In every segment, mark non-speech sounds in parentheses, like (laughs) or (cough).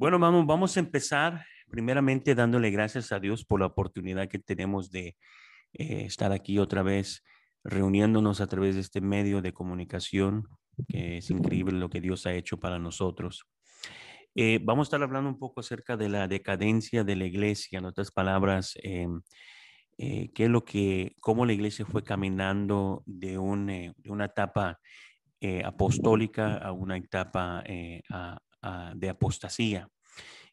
Bueno, vamos, vamos a empezar primeramente dándole gracias a Dios por la oportunidad que tenemos de eh, estar aquí otra vez reuniéndonos a través de este medio de comunicación, que es increíble lo que Dios ha hecho para nosotros. Eh, vamos a estar hablando un poco acerca de la decadencia de la iglesia, en otras palabras, eh, qué es lo que, cómo la iglesia fue caminando de, una etapa apostólica a una etapa a, Ah, de apostasía.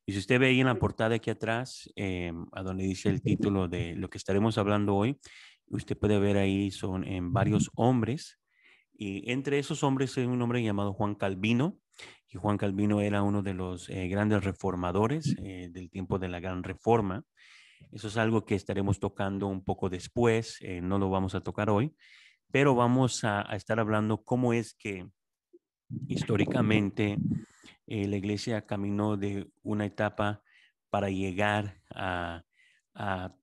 Y si usted ve ahí en la portada aquí atrás, eh, a donde dice el título de lo que estaremos hablando hoy, usted puede ver ahí son en em, varios hombres. Y entre esos hombres hay un hombre llamado Juan Calvino. Y Juan Calvino era uno de los eh, grandes reformadores eh, del tiempo de la Gran Reforma. Eso es algo que estaremos tocando un poco después, no lo vamos a tocar hoy, pero vamos a estar hablando cómo es que históricamente eh, la iglesia caminó de una etapa para llegar a,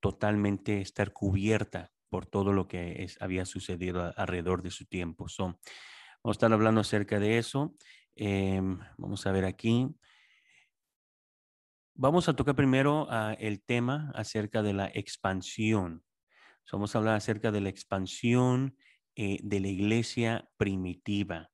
totalmente estar cubierta por todo lo que había sucedido alrededor de su tiempo. vamos a estar hablando acerca de eso. Em, vamos a ver aquí. Vamos a tocar primero ah, el tema acerca de la expansión. vamos a hablar acerca de la expansión eh, de la iglesia primitiva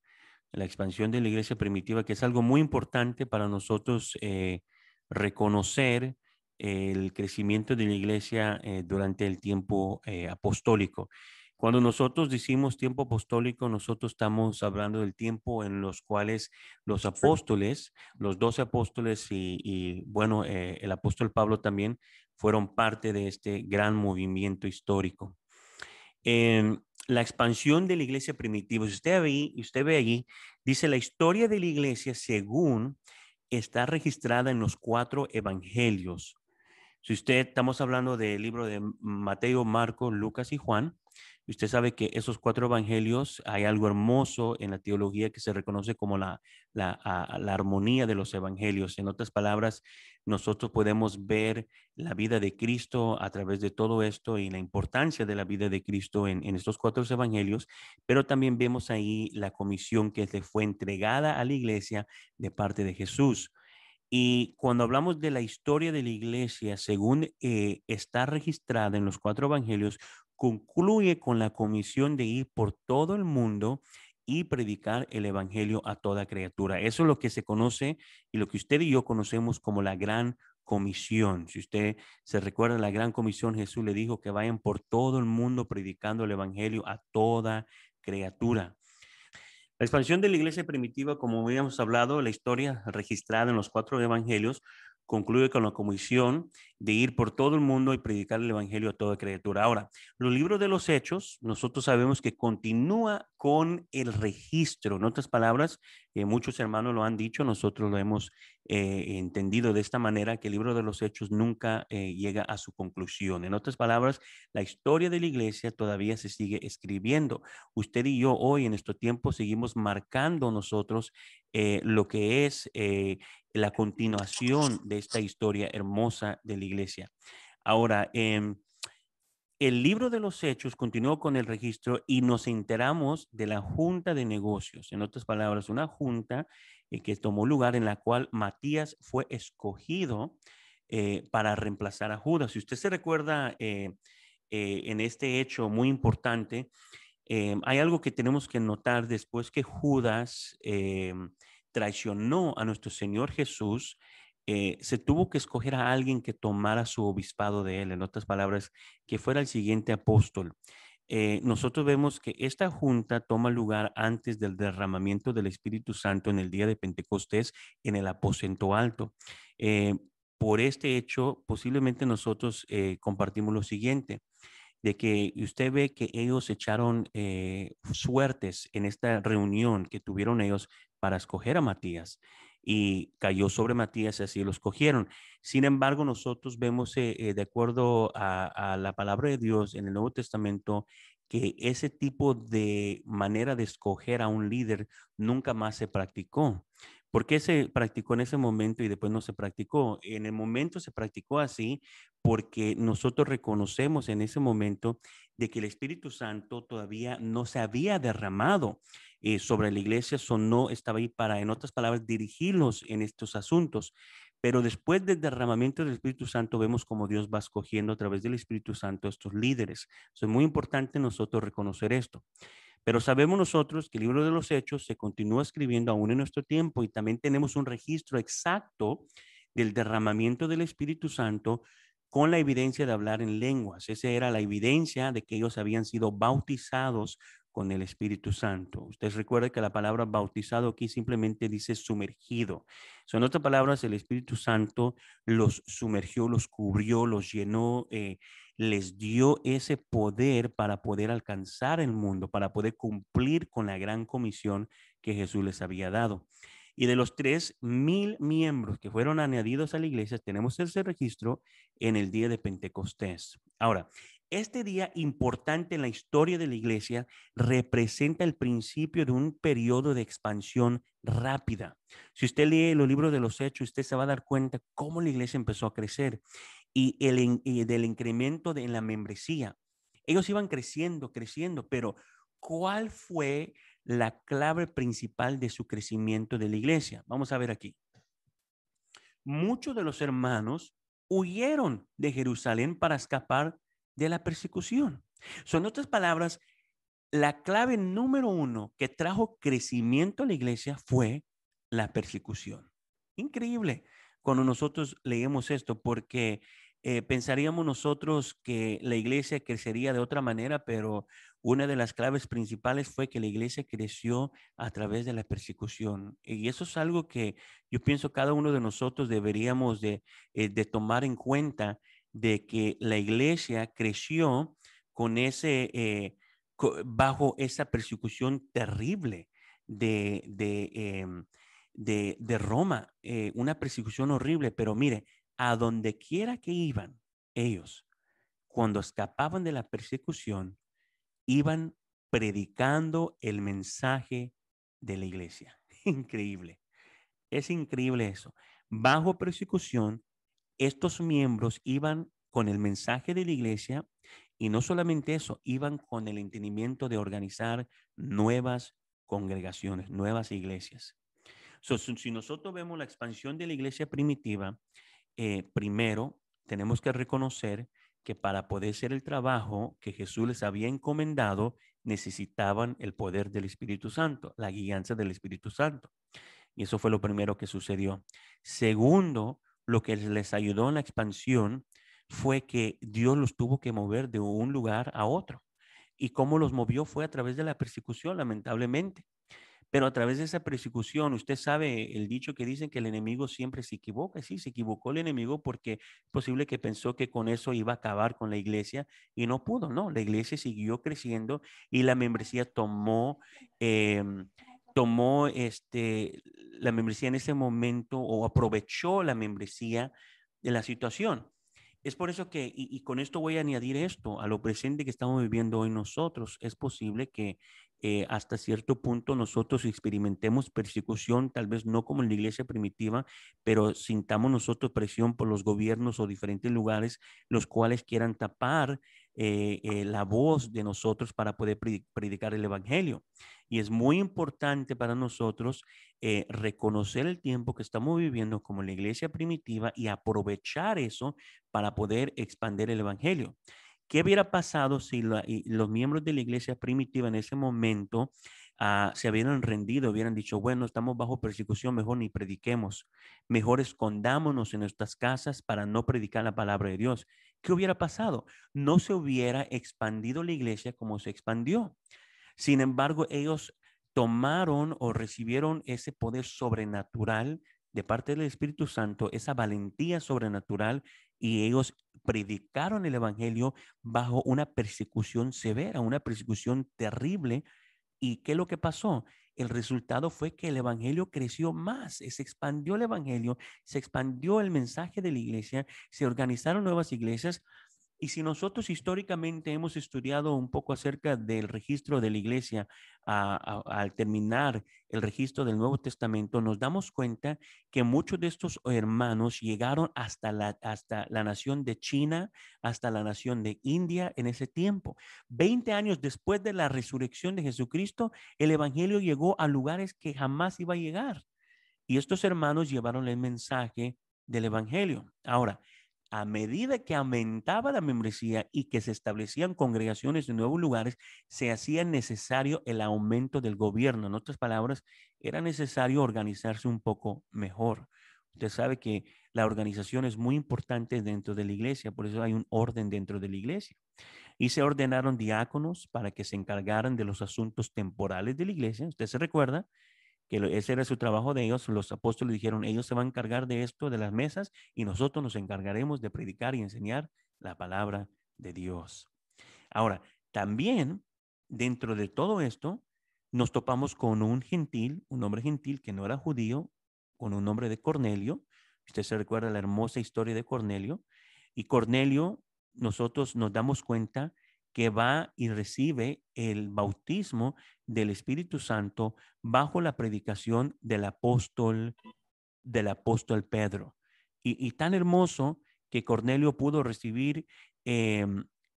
la expansión de la iglesia primitiva, que es algo muy importante para nosotros eh, reconocer el crecimiento de la iglesia eh, durante el tiempo eh, apostólico. Cuando nosotros decimos tiempo apostólico, nosotros estamos hablando del tiempo en los cuales los apóstoles, los doce apóstoles y, bueno, el apóstol Pablo también fueron parte de este gran movimiento histórico. Em, la expansión de la iglesia primitiva. Si usted, ve, usted ve dice la historia de la iglesia según está registrada en los cuatro evangelios. Si usted, estamos hablando del libro de Mateo, Marco, Lucas y Juan, usted sabe que esos cuatro evangelios hay algo hermoso en la teología que se reconoce como la, la armonía de los evangelios. En otras palabras, nosotros podemos ver la vida de Cristo a través de todo esto y la importancia de la vida de Cristo en, estos cuatro evangelios, pero también vemos ahí la comisión que le fue entregada a la iglesia de parte de Jesús. Y cuando hablamos de la historia de la iglesia, según eh, está registrada en los cuatro evangelios, concluye con la comisión de ir por todo el mundo y predicar el Evangelio a toda criatura. Eso es lo que se conoce y lo que usted y yo conocemos como la gran comisión. Si usted se recuerda la gran comisión, Jesús le dijo que vayan por todo el mundo predicando el Evangelio a toda criatura. La expansión de la iglesia primitiva, como habíamos hablado, la historia registrada en los cuatro evangelios, concluye con la comisión de ir por todo el mundo y predicar el Evangelio a toda criatura. Ahora, los libros de los hechos, nosotros sabemos que continúa con el registro. En otras palabras, eh, muchos hermanos lo han dicho, nosotros lo hemos eh, entendido de esta manera que el libro de los hechos nunca eh, llega a su conclusión. En otras palabras, la historia de la iglesia todavía se sigue escribiendo. Usted y yo hoy en nuestro tiempo seguimos marcando nosotros eh, lo que es la continuación de esta historia hermosa de la iglesia. Ahora, em, el libro de los hechos continuó con el registro y nos enteramos de la junta de negocios. En otras palabras, una junta eh, que tomó lugar en la cual Matías fue escogido eh, para reemplazar a Judas. Si usted se recuerda eh, en este hecho muy importante, hay algo que tenemos que notar después que Judas traicionó a nuestro Señor Jesús. Eh, se tuvo que escoger a alguien que tomara su obispado de él, en otras palabras, que fuera el siguiente apóstol. Eh, nosotros vemos que esta junta toma lugar antes del derramamiento del Espíritu Santo en el día de Pentecostés en el aposento alto. Eh, por este hecho, posiblemente nosotros compartimos lo siguiente, de que usted ve que ellos echaron suertes en esta reunión que tuvieron ellos para escoger a Matías y cayó sobre Matías y así los cogieron. Sin embargo, nosotros vemos, eh, eh, de acuerdo a, a, la palabra de Dios en el Nuevo Testamento, que ese tipo de manera de escoger a un líder nunca más se practicó. ¿Por qué se practicó en ese momento y después no se practicó? En el momento se practicó así porque nosotros reconocemos en ese momento de que el Espíritu Santo todavía no se había derramado eh, sobre la iglesia, o no estaba ahí para, en otras palabras, dirigirnos en estos asuntos. Pero después del derramamiento del Espíritu Santo, vemos como Dios va escogiendo a través del Espíritu Santo a estos líderes. es muy importante nosotros reconocer esto. Pero sabemos nosotros que el libro de los Hechos se continúa escribiendo aún en nuestro tiempo y también tenemos un registro exacto del derramamiento del Espíritu Santo con la evidencia de hablar en lenguas. Esa era la evidencia de que ellos habían sido bautizados con el Espíritu Santo. Ustedes recuerden que la palabra bautizado aquí simplemente dice sumergido. Son otras palabras, el Espíritu Santo los sumergió, los cubrió, los llenó, eh, les dio ese poder para poder alcanzar el mundo, para poder cumplir con la gran comisión que Jesús les había dado. Y de los tres mil miembros que fueron añadidos a la iglesia, tenemos ese registro en el día de Pentecostés. Ahora, este día importante en la historia de la iglesia representa el principio de un periodo de expansión rápida. Si usted lee los libros de los hechos, usted se va a dar cuenta cómo la iglesia empezó a crecer y, el, del incremento de, en la membresía. Ellos iban creciendo, creciendo, pero ¿cuál fue la clave principal de su crecimiento de la iglesia? Vamos a ver aquí. Muchos de los hermanos huyeron de Jerusalén para escapar de la persecución. Son otras palabras, la clave número uno que trajo crecimiento a la iglesia fue la persecución. Increíble cuando nosotros leemos esto, porque eh, pensaríamos nosotros que la iglesia crecería de otra manera, pero una de las claves principales fue que la iglesia creció a través de la persecución. Y eso es algo que yo pienso cada uno de nosotros deberíamos de, eh, tomar en cuenta, de que la iglesia creció con ese, eh, bajo esa persecución terrible de, de, em, de Roma, una persecución horrible, pero mire, a donde quiera que iban ellos, cuando escapaban de la persecución, iban predicando el mensaje de la iglesia. (laughs) Increíble. Es increíble eso. Bajo persecución, estos miembros iban con el mensaje de la iglesia y no solamente eso, iban con el entendimiento de organizar nuevas congregaciones, nuevas iglesias. si nosotros vemos la expansión de la iglesia primitiva, eh, primero tenemos que reconocer que para poder hacer el trabajo que Jesús les había encomendado, necesitaban el poder del Espíritu Santo, la guianza del Espíritu Santo. Y eso fue lo primero que sucedió. Segundo, lo que les ayudó en la expansión fue que Dios los tuvo que mover de un lugar a otro. Y cómo los movió fue a través de la persecución, lamentablemente. Pero a través de esa persecución, usted sabe el dicho que dicen que el enemigo siempre se equivoca. Sí, se equivocó el enemigo porque es posible que pensó que con eso iba a acabar con la iglesia y no pudo, ¿no? La iglesia siguió creciendo y la membresía tomó, em, tomó este, la membresía en ese momento o aprovechó la membresía de la situación. Es por eso que, y, con esto voy a añadir esto, a lo presente que estamos viviendo hoy nosotros, es posible que eh, hasta cierto punto nosotros experimentemos persecución, tal vez no como en la iglesia primitiva, pero sintamos nosotros presión por los gobiernos o diferentes lugares, los cuales quieran tapar eh, eh, la voz de nosotros para poder predicar el Evangelio. Y es muy importante para nosotros reconocer el tiempo que estamos viviendo como la iglesia primitiva y aprovechar eso para poder expandir el Evangelio. ¿Qué hubiera pasado si los miembros de la iglesia primitiva en ese momento ah, se hubieran rendido, hubieran dicho, bueno, estamos bajo persecución, mejor ni prediquemos, mejor escondámonos en nuestras casas para no predicar la palabra de Dios? ¿Qué hubiera pasado? No se hubiera expandido la iglesia como se expandió. Sin embargo, ellos tomaron o recibieron ese poder sobrenatural de parte del Espíritu Santo, esa valentía sobrenatural y ellos predicaron el Evangelio bajo una persecución severa, una persecución terrible. ¿Y qué es lo que pasó? El resultado fue que el Evangelio creció más, eh, se expandió el Evangelio, se expandió el mensaje de la iglesia, se organizaron nuevas iglesias, y si nosotros históricamente hemos estudiado un poco acerca del registro de la iglesia al terminar el registro del Nuevo Testamento, nos damos cuenta que muchos de estos hermanos llegaron hasta la, hasta la nación de China, hasta la nación de India en ese tiempo. Veinte años después de la resurrección de Jesucristo, el Evangelio llegó a lugares que jamás iba a llegar. Y estos hermanos llevaron el mensaje del Evangelio. Ahora, a medida que aumentaba la membresía y que se establecían congregaciones en nuevos lugares, se hacía necesario el aumento del gobierno. En otras palabras, era necesario organizarse un poco mejor. Usted sabe que la organización es muy importante dentro de la iglesia, por eso hay un orden dentro de la iglesia. Y se ordenaron diáconos para que se encargaran de los asuntos temporales de la iglesia. Usted se recuerda, que ese era su trabajo de ellos, los apóstoles dijeron, ellos se van a encargar de esto, de las mesas, y nosotros nos encargaremos de predicar y enseñar la palabra de Dios. Ahora, también dentro de todo esto, nos topamos con un gentil, un hombre gentil que no era judío, con un nombre de Cornelio. Usted se recuerda la hermosa historia de Cornelio. Y Cornelio, nosotros nos damos cuenta que va y recibe el bautismo del Espíritu Santo bajo la predicación del apóstol, del apóstol Pedro. Y, tan hermoso que Cornelio pudo recibir eh,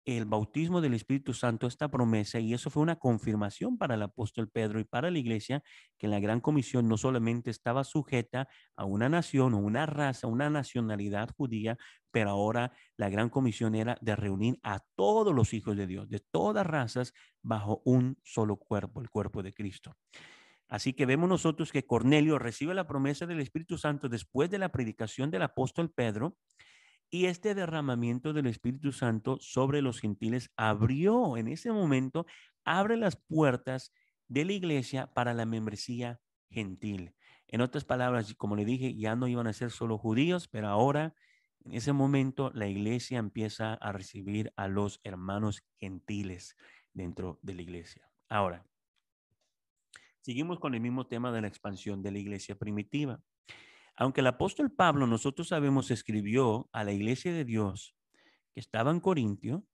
el bautismo del Espíritu Santo, esta promesa, y eso fue una confirmación para el apóstol Pedro y para la iglesia, que la gran comisión no solamente estaba sujeta a una nación o una raza, una nacionalidad judía, pero ahora la gran comisión era de reunir a todos los hijos de Dios, de todas razas, bajo un solo cuerpo, el cuerpo de Cristo. Así que vemos nosotros que Cornelio recibe la promesa del Espíritu Santo después de la predicación del apóstol Pedro y este derramamiento del Espíritu Santo sobre los gentiles abrió en ese momento, abre las puertas de la iglesia para la membresía gentil. En otras palabras, como le dije, ya no iban a ser solo judíos, pero ahora, en ese momento, la iglesia empieza a recibir a los hermanos gentiles dentro de la iglesia. Ahora, seguimos con el mismo tema de la expansión de la iglesia primitiva. Aunque el apóstol Pablo, nosotros sabemos, escribió a la iglesia de Dios que estaba en Corintio,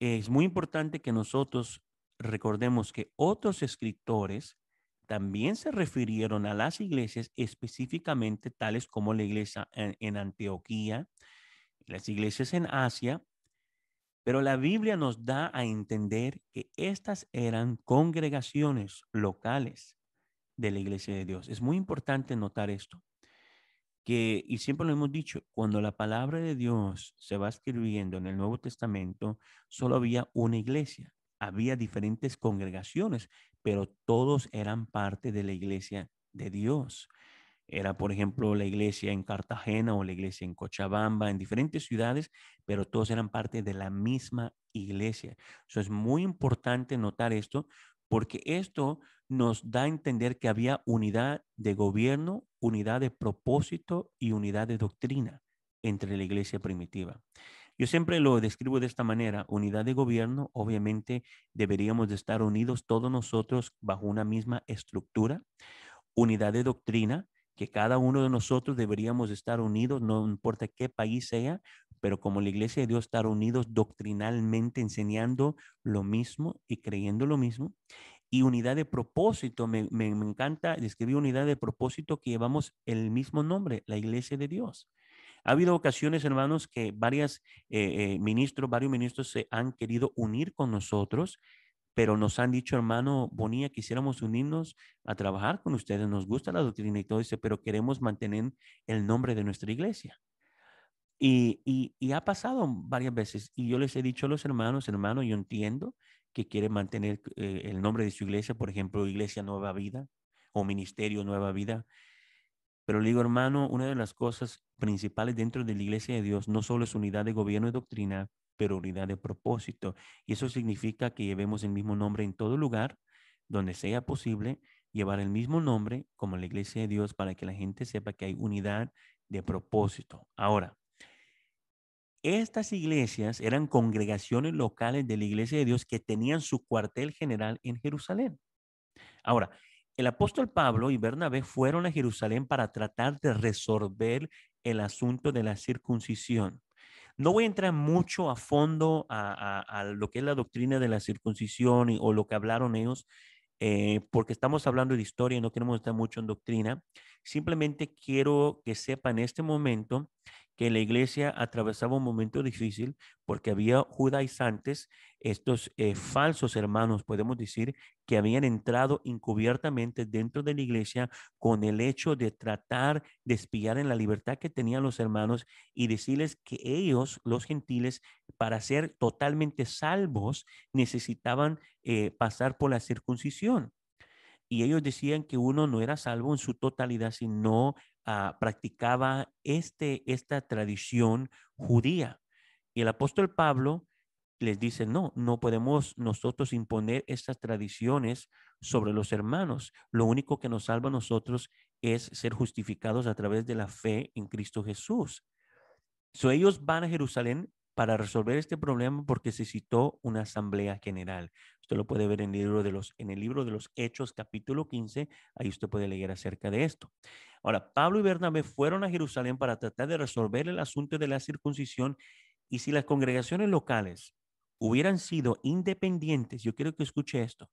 es muy importante que nosotros recordemos que otros escritores también se refirieron a las iglesias específicamente tales como la iglesia en, en Antioquía, las iglesias en Asia, pero la Biblia nos da a entender que estas eran congregaciones locales de la iglesia de Dios. Es muy importante notar esto y siempre lo hemos dicho, cuando la palabra de Dios se va escribiendo en el Nuevo Testamento, solo había una iglesia, había diferentes congregaciones, pero todos eran parte de la iglesia de Dios. Era, por ejemplo, la iglesia en Cartagena o la iglesia en Cochabamba, en diferentes ciudades, pero todos eran parte de la misma iglesia. Eso es muy importante notar esto, porque esto nos da a entender que había unidad de gobierno, unidad de propósito y unidad de doctrina entre la iglesia primitiva. Yo siempre lo describo de esta manera, unidad de gobierno, obviamente deberíamos de estar unidos todos nosotros bajo una misma estructura, unidad de doctrina, que cada uno de nosotros deberíamos estar unidos, no importa qué país sea, pero como la iglesia de Dios estar unidos doctrinalmente, enseñando lo mismo y creyendo lo mismo, y unidad de propósito. Me, me, me encanta describir unidad de propósito que llevamos el mismo nombre, la iglesia de Dios. Ha habido ocasiones, hermanos, que varios eh, eh, ministros, varios ministros se han querido unir con nosotros, pero nos han dicho, hermano bonía quisiéramos unirnos a trabajar con ustedes, nos gusta la doctrina y todo eso, pero queremos mantener el nombre de nuestra iglesia. Y, y ha pasado varias veces, y yo les he dicho a los hermanos, hermano, yo entiendo que quiere mantener eh, el nombre de su iglesia, por ejemplo, Iglesia Nueva Vida o Ministerio Nueva Vida. Pero le digo, hermano, una de las cosas principales dentro de la Iglesia de Dios no solo es unidad de gobierno y doctrina, pero unidad de propósito. Y eso significa que llevemos el mismo nombre en todo lugar, donde sea posible, llevar el mismo nombre como la Iglesia de Dios para que la gente sepa que hay unidad de propósito. Ahora, estas iglesias eran congregaciones locales de la iglesia de Dios que tenían su cuartel general en Jerusalén. Ahora, el apóstol Pablo y Bernabé fueron a Jerusalén para tratar de resolver el asunto de la circuncisión. No voy a entrar mucho a fondo a, lo que es la doctrina de la circuncisión o lo que hablaron ellos, eh, porque estamos hablando de historia y no queremos estar mucho en doctrina, Simplemente quiero que sepa en este momento que la iglesia atravesaba un momento difícil porque había judaizantes, estos eh, falsos hermanos, podemos decir, que habían entrado encubiertamente dentro de la iglesia con el hecho de tratar de espiar en la libertad que tenían los hermanos y decirles que ellos, los gentiles, para ser totalmente salvos, necesitaban eh, pasar por la circuncisión y ellos decían que uno no era salvo en su totalidad si no ah, practicaba este, esta tradición judía. Y el apóstol Pablo les dice, no, no podemos nosotros imponer estas tradiciones sobre los hermanos. Lo único que nos salva a nosotros es ser justificados a través de la fe en Cristo Jesús. So, ellos van a Jerusalén para resolver este problema porque se citó una asamblea general. Usted lo puede ver en el libro de los, en el libro de los Hechos capítulo 15, ahí usted puede leer acerca de esto. Ahora, Pablo y Bernabé fueron a Jerusalén para tratar de resolver el asunto de la circuncisión y si las congregaciones locales hubieran sido independientes, yo quiero que escuche esto,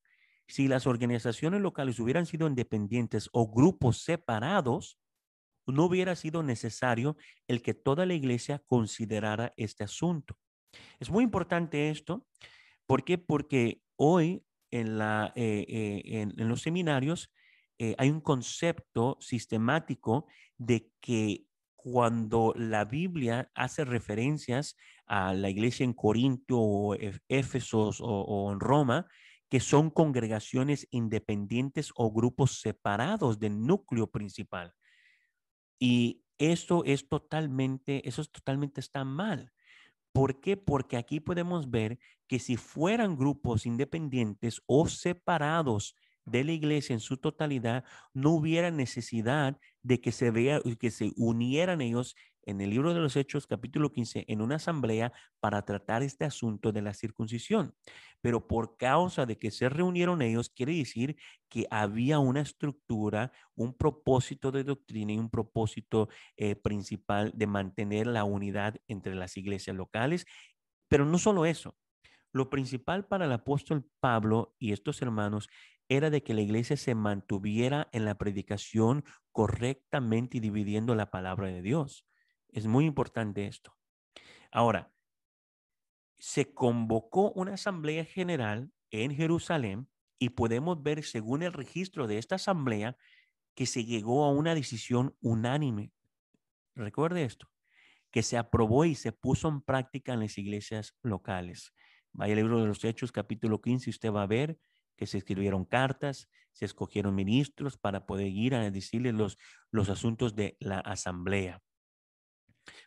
si las organizaciones locales hubieran sido independientes o grupos separados, no hubiera sido necesario el que toda la iglesia considerara este asunto. Es muy importante esto. ¿Por qué? Porque hoy en, eh, eh, los seminarios eh, hay un concepto sistemático de que cuando la Biblia hace referencias a la iglesia en Corinto o Éfesos o, o en Roma, que son congregaciones independientes o grupos separados del núcleo principal. Y eso es totalmente, eso totalmente está mal. ¿Por qué? Porque aquí podemos ver que si fueran grupos independientes o separados de la iglesia en su totalidad, no hubiera necesidad de que se vea, que se unieran ellos en el libro de los Hechos capítulo 15 en una asamblea para tratar este asunto de la circuncisión. Pero por causa de que se reunieron ellos, quiere decir que había una estructura, un propósito de doctrina y un propósito eh, principal de mantener la unidad entre las iglesias locales. Pero no solo eso. Lo principal para el apóstol Pablo y estos hermanos era de que la iglesia se mantuviera en la predicación correctamente y dividiendo la palabra de Dios. Es muy importante esto. Ahora, se convocó una asamblea general en Jerusalén y podemos ver, según el registro de esta asamblea, que se llegó a una decisión unánime. Recuerde esto, que se aprobó y se puso en práctica en las iglesias locales. Vaya al libro de los Hechos, capítulo 15, usted va a ver que se escribieron cartas, se escogieron ministros para poder ir a decirles los asuntos de la asamblea.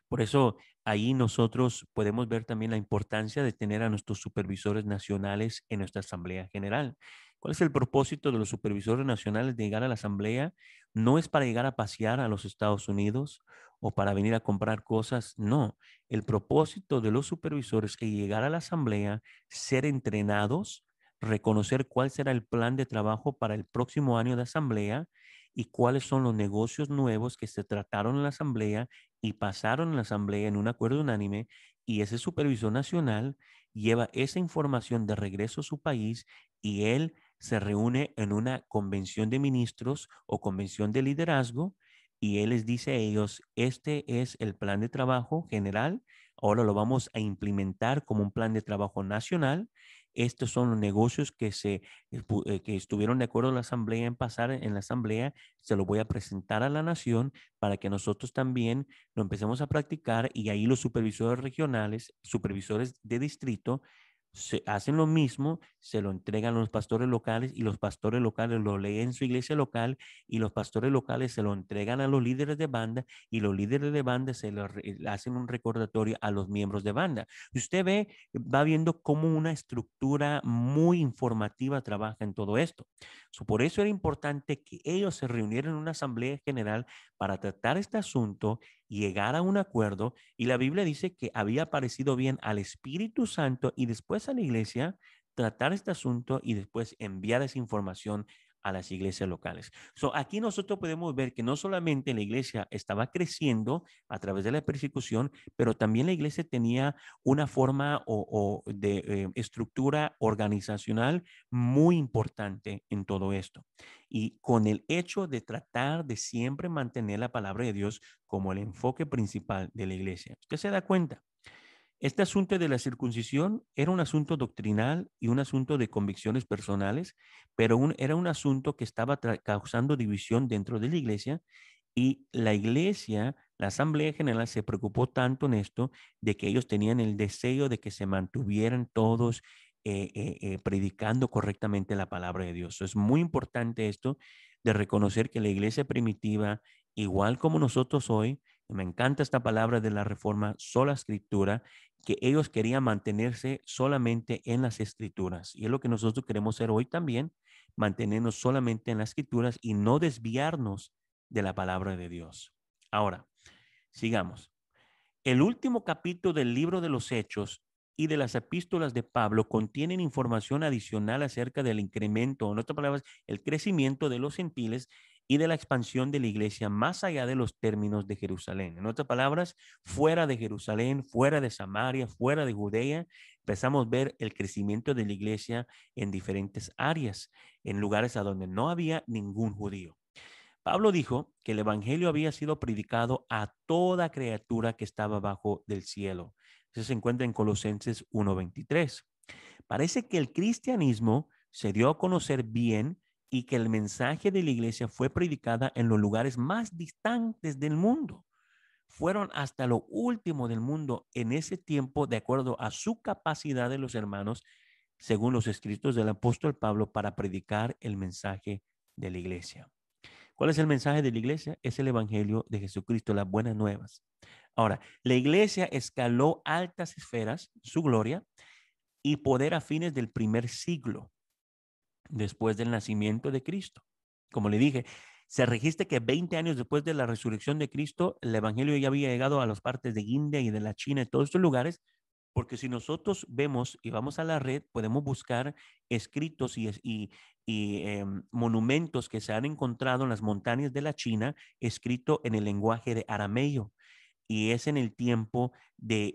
Por eso ahí nosotros podemos ver también la importancia de tener a nuestros supervisores nacionales en nuestra Asamblea General. ¿Cuál es el propósito de los supervisores nacionales de llegar a la Asamblea? No es para llegar a pasear a los Estados Unidos o para venir a comprar cosas, no. El propósito de los supervisores es llegar a la Asamblea, ser entrenados, reconocer cuál será el plan de trabajo para el próximo año de Asamblea y cuáles son los negocios nuevos que se trataron en la Asamblea y pasaron la Asamblea en un acuerdo unánime y ese supervisor nacional lleva esa información de regreso a su país y él se reúne en una convención de ministros o convención de liderazgo y él les dice a ellos, este es el plan de trabajo general, ahora lo vamos a implementar como un plan de trabajo nacional estos son los negocios que, se, eh, eh, que estuvieron de acuerdo en la asamblea en pasar en la asamblea. Se los voy a presentar a la nación para que nosotros también lo empecemos a practicar y ahí los supervisores regionales, supervisores de distrito, se hacen lo mismo, se lo entregan a los pastores locales y los pastores locales lo leen en su iglesia local y los pastores locales se lo entregan a los líderes de banda y los líderes de banda se lo eh, hacen un recordatorio a los miembros de banda. Y usted ve, va viendo cómo una estructura muy informativa trabaja en todo esto. por eso era importante que ellos se reunieran en una asamblea general para tratar este asunto llegar a un acuerdo y la Biblia dice que había parecido bien al Espíritu Santo y después a la iglesia tratar este asunto y después enviar esa información a las iglesias locales. aquí nosotros podemos ver que no solamente la iglesia estaba creciendo a través de la persecución, pero también la iglesia tenía una forma o, de eh, estructura organizacional muy importante en todo esto. Y con el hecho de tratar de siempre mantener la palabra de Dios como el enfoque principal de la iglesia. Usted se da cuenta este asunto de la circuncisión era un asunto doctrinal y un asunto de convicciones personales, pero era un asunto que estaba causando división dentro de la iglesia y la iglesia, la Asamblea General se preocupó tanto en esto de que ellos tenían el deseo de que se mantuvieran todos eh, eh, eh, predicando correctamente la palabra de Dios. Es muy importante esto de reconocer que la iglesia primitiva, igual como nosotros hoy, me encanta esta palabra de la reforma, sola escritura, que ellos querían mantenerse solamente en las escrituras. Y es lo que nosotros queremos hacer hoy también, mantenernos solamente en las escrituras y no desviarnos de la palabra de Dios. Ahora, sigamos. El último capítulo del libro de los Hechos y de las epístolas de Pablo contienen información adicional acerca del incremento, en otras palabras, el crecimiento de los gentiles y de la expansión de la iglesia más allá de los términos de Jerusalén. En otras palabras, fuera de Jerusalén, fuera de Samaria, fuera de Judea, empezamos a ver el crecimiento de la iglesia en diferentes áreas, en lugares a donde no había ningún judío. Pablo dijo que el Evangelio había sido predicado a toda criatura que estaba bajo del cielo. Eso se encuentra en Colosenses 1.23. Parece que el cristianismo se dio a conocer bien y que el mensaje de la iglesia fue predicada en los lugares más distantes del mundo. Fueron hasta lo último del mundo en ese tiempo de acuerdo a su capacidad de los hermanos, según los escritos del apóstol Pablo, para predicar el mensaje de la iglesia. ¿Cuál es el mensaje de la iglesia? Es el Evangelio de Jesucristo, las buenas nuevas. Ahora, la iglesia escaló altas esferas, su gloria, y poder a fines del primer siglo después del nacimiento de Cristo. Como le dije, se registra que 20 años después de la resurrección de Cristo, el Evangelio ya había llegado a las partes de India y de la China y todos estos lugares, porque si nosotros vemos y vamos a la red, podemos buscar escritos y, em, monumentos que se han encontrado en las montañas de la China, escrito en el lenguaje de arameo y es en el tiempo del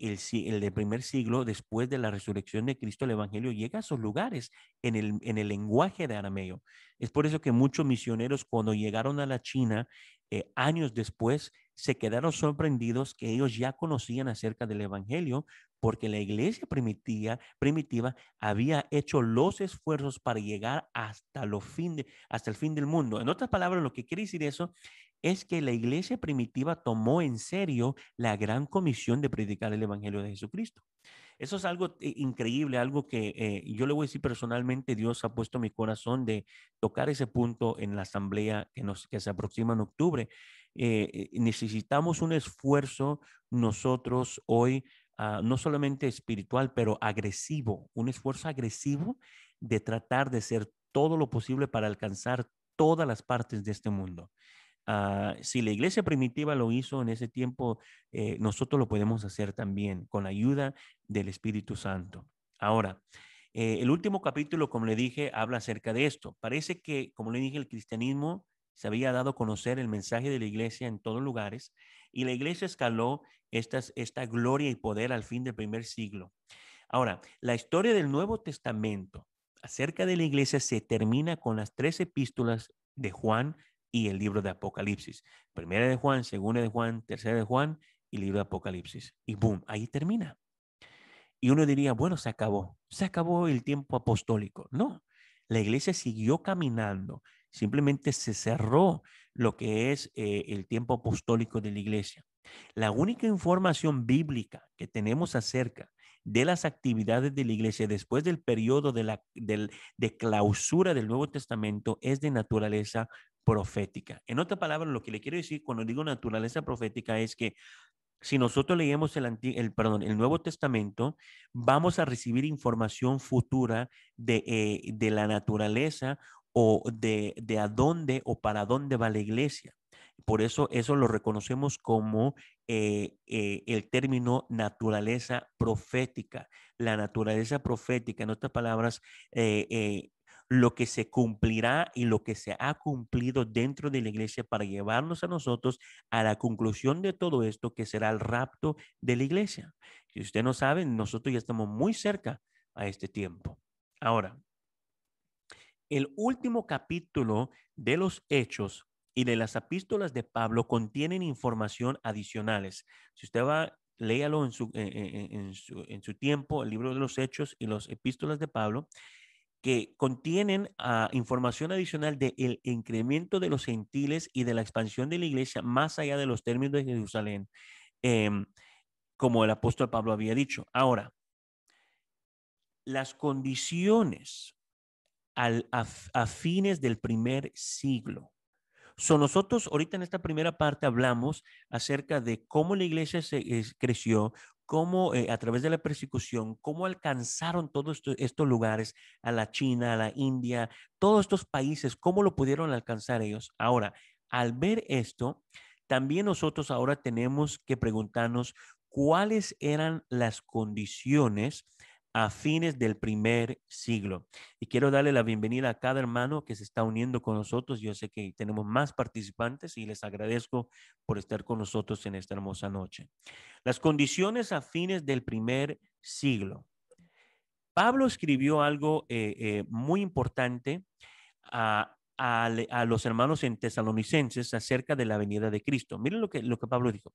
primer siglo después de la resurrección de Cristo, el Evangelio llega a sus lugares en el, lenguaje de arameo. Es por eso que muchos misioneros cuando llegaron a la China eh, años después se quedaron sorprendidos que ellos ya conocían acerca del Evangelio porque la iglesia primitiva, había hecho los esfuerzos para llegar hasta, hasta el fin del mundo. En otras palabras, lo que quiere decir eso es que la iglesia primitiva tomó en serio la gran comisión de predicar el Evangelio de Jesucristo. Eso es algo eh, increíble, algo que eh, yo le voy a decir personalmente, Dios ha puesto mi corazón de tocar ese punto en la asamblea que, nos, que se aproxima en octubre. Eh, necesitamos un esfuerzo nosotros hoy, ah, no solamente espiritual, pero agresivo, un esfuerzo agresivo de tratar de ser todo lo posible para alcanzar todas las partes de este mundo. Ah, si la iglesia primitiva lo hizo en ese tiempo, eh, nosotros lo podemos hacer también con la ayuda del Espíritu Santo. Ahora, eh, el último capítulo, como le dije, habla acerca de esto. Parece que, como le dije, el cristianismo se había dado a conocer el mensaje de la iglesia en todos lugares y la iglesia escaló esta gloria y poder al fin del primer siglo. Ahora, la historia del Nuevo Testamento acerca de la iglesia se termina con las tres epístolas de Juan y el libro de Apocalipsis. Primera de Juan, segunda de Juan, tercera de Juan y libro de Apocalipsis. Y boom, ahí termina. Y uno diría, bueno, se acabó, se acabó el tiempo apostólico. No, la iglesia siguió caminando, simplemente se cerró lo que es eh, el tiempo apostólico de la iglesia. La única información bíblica que tenemos acerca de las actividades de la iglesia después del periodo de, de clausura del Nuevo Testamento es de naturaleza profética. En otras palabras, lo que le quiero decir cuando digo naturaleza profética es que si nosotros leemos el, perdón, el Nuevo Testamento, vamos a recibir información futura eh, de, la naturaleza o de, de, a dónde o para dónde va la iglesia. Por eso eso lo reconocemos como eh, eh, el término naturaleza profética. La naturaleza profética, en otras palabras, lo que se cumplirá y lo que se ha cumplido dentro de la iglesia para llevarnos a nosotros a la conclusión de todo esto, que será el rapto de la iglesia. Si usted no sabe, nosotros ya estamos muy cerca a este tiempo. Ahora, el último capítulo de los Hechos y de las epístolas de Pablo contienen información adicionales. Si usted va léalo en su, en, su, en su tiempo, el libro de los Hechos y las epístolas de Pablo, que contienen ah, información adicional del incremento de los gentiles y de la expansión de la iglesia más allá de los términos de Jerusalén, em, como el apóstol Pablo había dicho. Ahora, las condiciones a, fines del primer siglo. ¿son nosotros ahorita en esta primera parte hablamos acerca de cómo la iglesia se, creció, cómo eh, a través de la persecución, cómo alcanzaron todos estos lugares, a la China, a la India, todos estos países, cómo lo pudieron alcanzar ellos. Ahora, al ver esto, también nosotros ahora tenemos que preguntarnos cuáles eran las condiciones a fines del primer siglo. Y quiero darle la bienvenida a cada hermano que se está uniendo con nosotros. Yo sé que tenemos más participantes y les agradezco por estar con nosotros en esta hermosa noche. Las condiciones a fines del primer siglo. Pablo escribió algo eh, eh, muy importante a, los hermanos en tesalonicenses acerca de la venida de Cristo. Miren lo que, lo que Pablo dijo.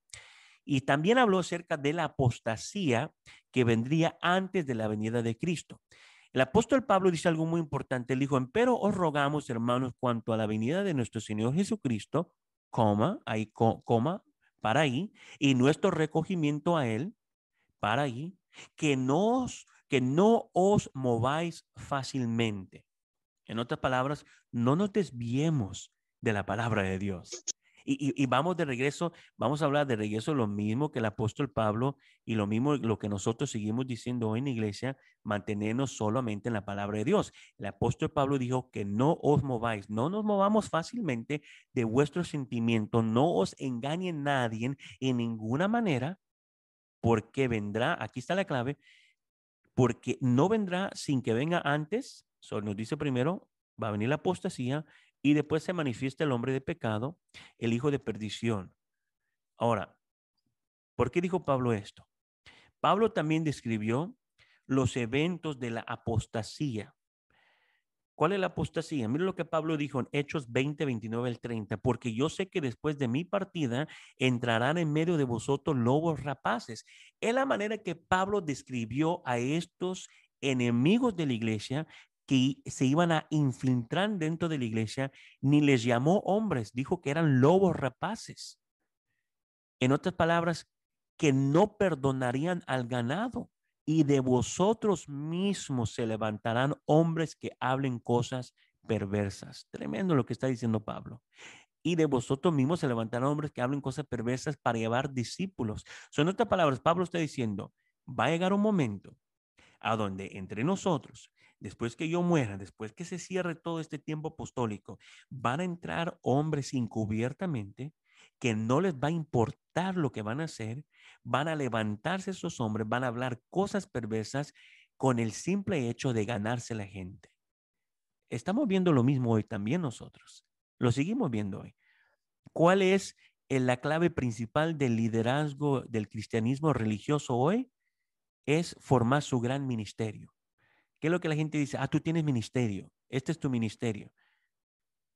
Y también habló acerca de la apostasía que vendría antes de la venida de Cristo. El apóstol Pablo dice algo muy importante. Él dijo, pero os rogamos, hermanos, cuanto a la venida de nuestro Señor Jesucristo, coma, ahí, coma, para ahí, y nuestro recogimiento a Él, para ahí, que no que no os mováis fácilmente. En otras palabras, no nos desviemos de la palabra de Dios. Y, vamos de regreso, vamos a hablar de regreso lo mismo que el apóstol Pablo y lo mismo lo que nosotros seguimos diciendo hoy en iglesia, mantenernos solamente en la palabra de Dios. El apóstol Pablo dijo que no os mováis, no nos movamos fácilmente de vuestro sentimiento, no os engañe nadie en ninguna manera, porque vendrá, aquí está la clave, porque no vendrá sin que venga antes, nos dice primero, va a venir la apostasía y después se manifiesta el hombre de pecado, el hijo de perdición. Ahora, ¿por qué dijo Pablo esto? Pablo también describió los eventos de la apostasía. ¿Cuál es la apostasía? Mira lo que Pablo dijo en Hechos 20, 29 al 30, porque yo sé que después de mi partida entrarán en medio de vosotros lobos rapaces. Es la manera que Pablo describió a estos enemigos de la iglesia que se iban a infiltrar dentro de la iglesia, ni les llamó hombres, dijo que eran lobos rapaces. En otras palabras, que no perdonarían al ganado y de vosotros mismos se levantarán hombres que hablen cosas perversas. Tremendo lo que está diciendo Pablo. Y de vosotros mismos se levantarán hombres que hablen cosas perversas para llevar discípulos. Son otras palabras, Pablo está diciendo, va a llegar un momento a donde entre nosotros después que yo muera, después que se cierre todo este tiempo apostólico, van a entrar hombres encubiertamente que no les va a importar lo que van a hacer, van a levantarse esos hombres, van a hablar cosas perversas con el simple hecho de ganarse la gente. Estamos viendo lo mismo hoy también nosotros. Lo seguimos viendo hoy. ¿Cuál es eh, la clave principal del liderazgo del cristianismo religioso hoy? Es formar su gran ministerio. ¿Qué es lo que la gente dice? Ah, tú tienes ministerio, este es tu ministerio.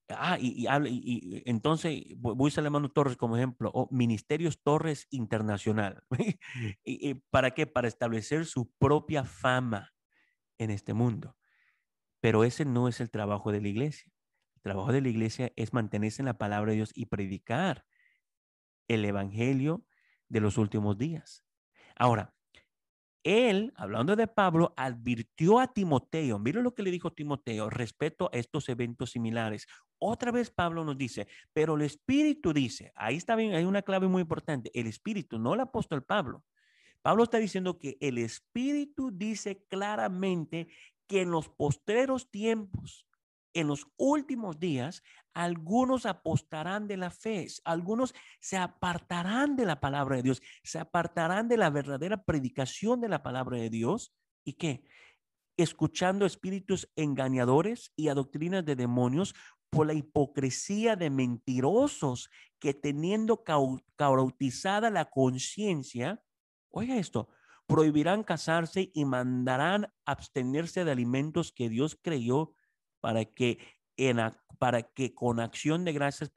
Ah, y, entonces voy a usar mano Torres como ejemplo, o Ministerios Torres Internacional. (laughs) para qué? Para establecer su propia fama en este mundo. Pero ese no es el trabajo de la iglesia. El trabajo de la iglesia es mantenerse en la palabra de Dios y predicar el evangelio de los últimos días. Ahora, él, hablando de Pablo, advirtió a Timoteo, mire lo que le dijo Timoteo respecto a estos eventos similares. Otra vez Pablo nos dice, pero el Espíritu dice, ahí está bien, hay una clave muy importante, el Espíritu, no el apóstol Pablo. Pablo está diciendo que el Espíritu dice claramente que en los postreros tiempos, en los últimos días, algunos apostarán de la fe, algunos se apartarán de la palabra de Dios, se apartarán de la verdadera predicación de la palabra de Dios. ¿Y qué? Escuchando espíritus engañadores y a doctrinas de demonios por la hipocresía de mentirosos que teniendo cautizada la conciencia, oiga esto, prohibirán casarse y mandarán abstenerse de alimentos que Dios creyó para que para que con acción de gracias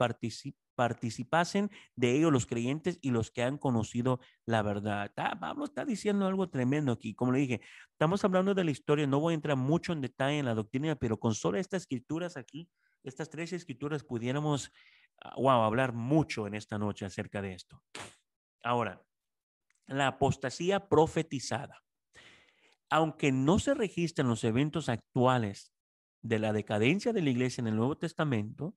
participasen de ellos los creyentes y los que han conocido la verdad. Ah, Pablo está diciendo algo tremendo aquí. Como le dije, estamos hablando de la historia, no voy a entrar mucho en detalle en la doctrina, pero con solo estas escrituras aquí, estas tres escrituras, pudiéramos, wow, ah, hablar mucho en esta noche acerca de esto. Ahora, la apostasía profetizada. Aunque no se registren los eventos actuales de la decadencia de la iglesia en el Nuevo Testamento,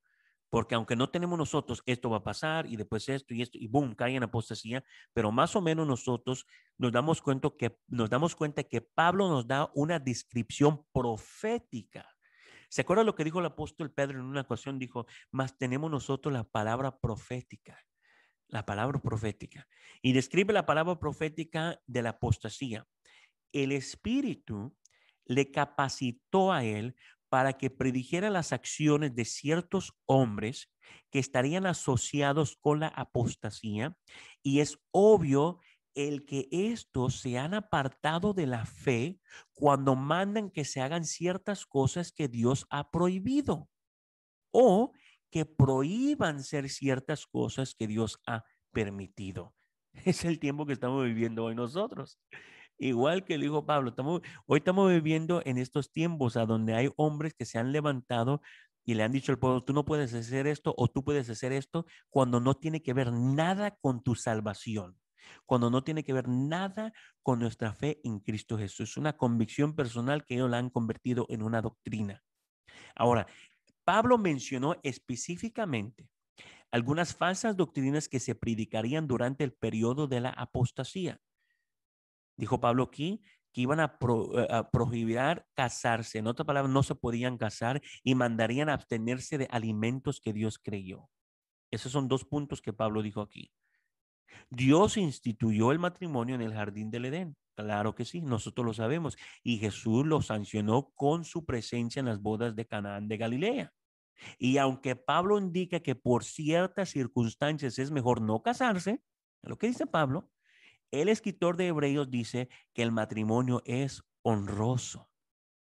porque aunque no tenemos nosotros, esto va a pasar y después esto y esto y boom, cae en apostasía, pero más o menos nosotros nos damos cuenta que, nos damos cuenta que Pablo nos da una descripción profética. ¿Se acuerda lo que dijo el apóstol Pedro en una ocasión? Dijo, más tenemos nosotros la palabra profética, la palabra profética. Y describe la palabra profética de la apostasía. El Espíritu le capacitó a él para que predijera las acciones de ciertos hombres que estarían asociados con la apostasía y es obvio el que estos se han apartado de la fe cuando mandan que se hagan ciertas cosas que Dios ha prohibido o que prohíban ser ciertas cosas que Dios ha permitido. (laughs) Es el tiempo que estamos viviendo hoy nosotros igual que el hijo Pablo. hoy estamos viviendo en estos tiempos a donde hay hombres que se han levantado y le han dicho al pueblo, tú no puedes hacer esto o tú puedes hacer esto cuando no tiene que ver nada con tu salvación, cuando no tiene que ver nada con nuestra fe en Cristo Jesús. Es una convicción personal que ellos la han convertido en una doctrina. Ahora, Pablo mencionó específicamente algunas falsas doctrinas que se predicarían durante el periodo de la apostasía dijo Pablo aquí, que iban a, eh, prohibir casarse. En otras palabras, no se podían casar y mandarían a abstenerse de alimentos que Dios creyó. Esos son dos puntos que Pablo dijo aquí. Dios instituyó el matrimonio en el jardín del Edén. Claro que sí, nosotros lo sabemos. Y Jesús lo sancionó con su presencia en las bodas de Canaán de Galilea. Y aunque Pablo indica que por ciertas circunstancias es mejor no casarse, lo que dice Pablo, el escritor de Hebreos dice que el matrimonio es honroso.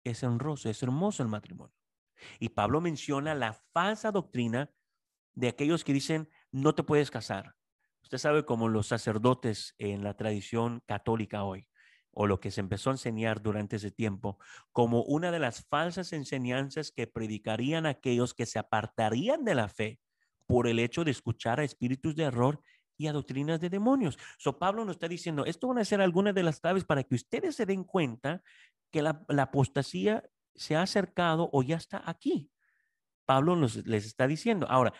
Es honroso, es hermoso el matrimonio. Y Pablo menciona la falsa doctrina de aquellos que dicen, no te puedes casar. Usted sabe como los sacerdotes en la tradición católica hoy, o lo que se empezó a enseñar durante ese tiempo, como una de las falsas enseñanzas que predicarían aquellos que se apartarían de la fe por el hecho de escuchar a espíritus de error doctrinas de demonios. So Pablo nos está diciendo, esto van a ser algunas de las claves para que ustedes se den cuenta que la, apostasía se ha acercado o ya está aquí. Pablo nos, les está diciendo. Ahora,